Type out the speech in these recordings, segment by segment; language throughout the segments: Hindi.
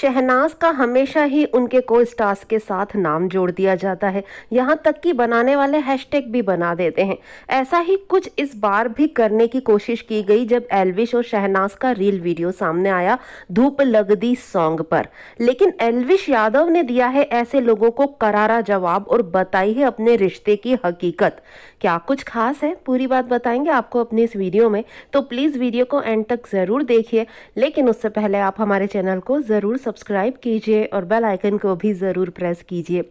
शहनाज का हमेशा ही उनके को स्टार्स के साथ नाम जोड़ दिया जाता है यहाँ तक कि बनाने वाले हैशटैग भी बना देते हैं ऐसा ही कुछ इस बार भी करने की कोशिश की गई जब एलविश और शहनाज का रील वीडियो सामने आया धूप लग दी सॉन्ग पर लेकिन एलविश यादव ने दिया है ऐसे लोगों को करारा जवाब और बताई है अपने रिश्ते की हकीकत क्या कुछ खास है पूरी बात बताएंगे आपको अपनी इस वीडियो में तो प्लीज़ वीडियो को एंड तक ज़रूर देखिए लेकिन उससे पहले आप हमारे चैनल को ज़रूर सब्सक्राइब कीजिए और बेल आइकन को भी ज़रूर प्रेस कीजिए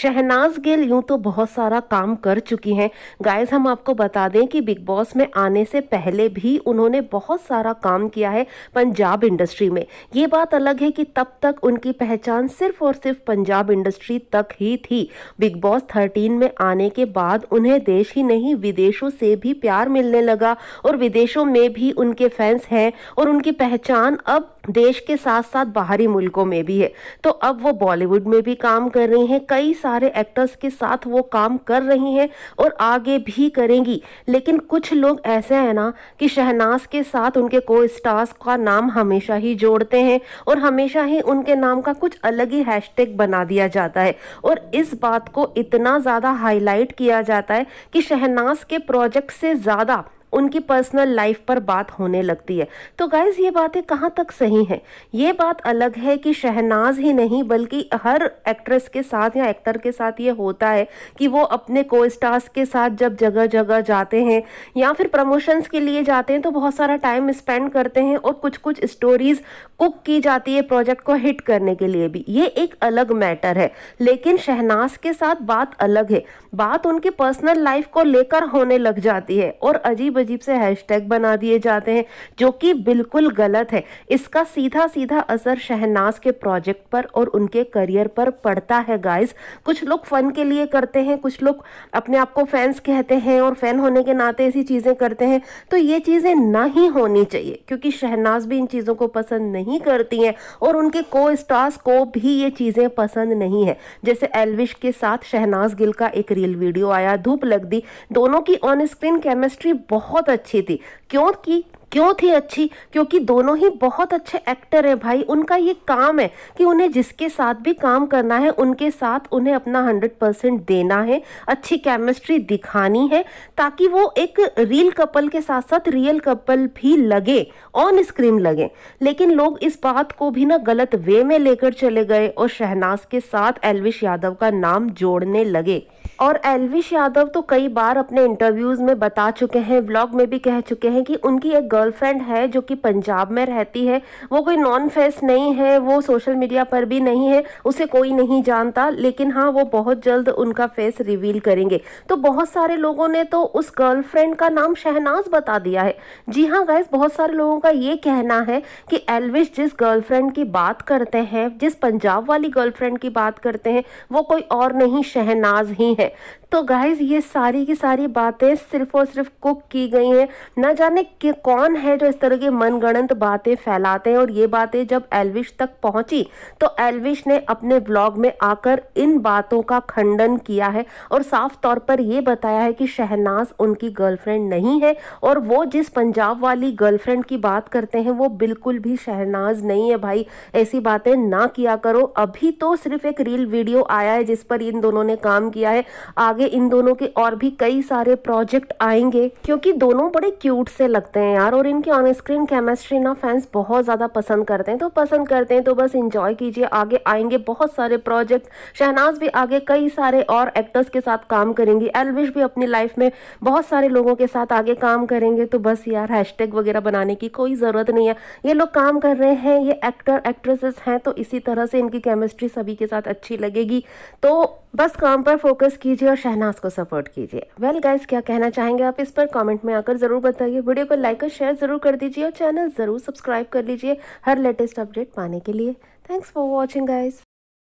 शहनाज गिल यूं तो बहुत सारा काम कर चुकी हैं गाइस हम आपको बता दें कि बिग बॉस में आने से पहले भी उन्होंने बहुत सारा काम किया है पंजाब इंडस्ट्री में ये बात अलग है कि तब तक उनकी पहचान सिर्फ और सिर्फ पंजाब इंडस्ट्री तक ही थी बिग बॉस थर्टीन में आने के बाद उन्हें देश ही नहीं विदेशों से भी प्यार मिलने लगा और विदेशों में भी उनके फैंस हैं और उनकी पहचान अब देश के साथ साथ बाहरी मुल्कों में भी है तो अब वो बॉलीवुड में भी काम कर रही हैं कई सारे एक्टर्स के साथ वो काम कर रही हैं और आगे भी करेंगी लेकिन कुछ लोग ऐसे हैं ना कि शहनाज के साथ उनके को स्टार्स का नाम हमेशा ही जोड़ते हैं और हमेशा ही उनके नाम का कुछ अलग ही हैशटैग बना दिया जाता है और इस बात को इतना ज़्यादा हाईलाइट किया जाता है कि शहनाज के प्रोजेक्ट से ज़्यादा उनकी पर्सनल लाइफ पर बात होने लगती है तो गाइज ये बातें कहाँ तक सही हैं ये बात अलग है कि शहनाज ही नहीं बल्कि हर एक्ट्रेस के साथ या एक्टर के साथ ये होता है कि वो अपने को स्टार्स के साथ जब जगह जगह जाते हैं या फिर प्रमोशंस के लिए जाते हैं तो बहुत सारा टाइम स्पेंड करते हैं और कुछ कुछ स्टोरीज कुक की जाती है प्रोजेक्ट को हिट करने के लिए भी ये एक अलग मैटर है लेकिन शहनाज के साथ बात अलग है बात उनकी पर्सनल लाइफ को लेकर होने लग जाती है और अजीब अजीब अजीब से हैशटैग बना दिए जाते हैं जो कि बिल्कुल गलत है इसका सीधा सीधा असर शहनाज के प्रोजेक्ट पर और उनके करियर पर पड़ता है गाइस कुछ लोग फ़न के लिए करते हैं कुछ लोग अपने आप को फैंस कहते हैं और फ़ैन होने के नाते ऐसी चीज़ें करते हैं तो ये चीज़ें ना ही होनी चाहिए क्योंकि शहनाज भी इन चीज़ों को पसंद नहीं करती हैं और उनके को स्टार्स को भी ये चीज़ें पसंद नहीं है जैसे एलविश के साथ शहनाज गिल का एक रील वीडियो आया धूप लग दी दोनों की ऑन स्क्रीन केमिस्ट्री बहुत बहुत अच्छी थी क्योंकि क्यों थी अच्छी क्योंकि दोनों ही बहुत अच्छे एक्टर हैं भाई उनका ये काम है कि उन्हें जिसके साथ भी काम करना है उनके साथ उन्हें अपना हंड्रेड परसेंट देना है अच्छी केमिस्ट्री दिखानी है ताकि वो एक रियल कपल के साथ साथ रियल कपल भी लगे ऑन स्क्रीन लगे लेकिन लोग इस बात को भी ना गलत वे में लेकर चले गए और शहनाज के साथ एलविश यादव का नाम जोड़ने लगे और एलविश यादव तो कई बार अपने इंटरव्यूज में बता चुके हैं ब्लॉग में भी कह चुके हैं कि उनकी एक गर्लफ्रेंड है जो कि पंजाब में रहती है वो कोई नॉन फेस नहीं है वो सोशल मीडिया पर भी नहीं है उसे कोई नहीं जानता लेकिन हाँ वो बहुत जल्द उनका फेस रिवील करेंगे तो बहुत सारे लोगों ने तो उस गर्लफ्रेंड का नाम शहनाज बता दिया है जी हाँ गैस बहुत सारे लोगों का ये कहना है कि एलविश जिस गर्लफ्रेंड की बात करते हैं जिस पंजाब वाली गर्लफ्रेंड की बात करते हैं वो कोई और नहीं शहनाज ही है तो गाइज ये सारी की सारी बातें सिर्फ और सिर्फ कुक की गई हैं ना जाने कि कौन कौन है जो इस तरह की मनगणंत बातें फैलाते हैं और ये बातें जब एलविश तक पहुंची तो एलविश ने अपने ब्लॉग में आकर इन बातों का खंडन किया है और साफ तौर पर यह बताया है कि शहनाज उनकी गर्लफ्रेंड नहीं है और वो जिस पंजाब वाली गर्लफ्रेंड की बात करते हैं वो बिल्कुल भी शहनाज नहीं है भाई ऐसी बातें ना किया करो अभी तो सिर्फ एक रील वीडियो आया है जिस पर इन दोनों ने काम किया है आगे इन दोनों के और भी कई सारे प्रोजेक्ट आएंगे क्योंकि दोनों बड़े क्यूट से लगते हैं यार और इनकी ऑन स्क्रीन केमिस्ट्री ना फैंस बहुत ज़्यादा पसंद करते हैं तो पसंद करते हैं तो बस इंजॉय कीजिए आगे आएंगे बहुत सारे प्रोजेक्ट शहनाज भी आगे कई सारे और एक्टर्स के साथ काम करेंगी एलविश भी अपनी लाइफ में बहुत सारे लोगों के साथ आगे काम करेंगे तो बस यार हैशटैग वगैरह बनाने की कोई ज़रूरत नहीं है ये लोग काम कर रहे हैं ये एक्टर एक्ट्रेसेस हैं तो इसी तरह से इनकी केमिस्ट्री सभी के साथ अच्छी लगेगी तो बस काम पर फोकस कीजिए और शहनाज को सपोर्ट कीजिए वेल well, गाइस क्या कहना चाहेंगे आप इस पर कमेंट में आकर ज़रूर बताइए वीडियो को लाइक और शेयर शेयर ज़रूर कर दीजिए और चैनल ज़रूर सब्सक्राइब कर लीजिए हर लेटेस्ट अपडेट पाने के लिए थैंक्स फॉर वॉचिंग गाइज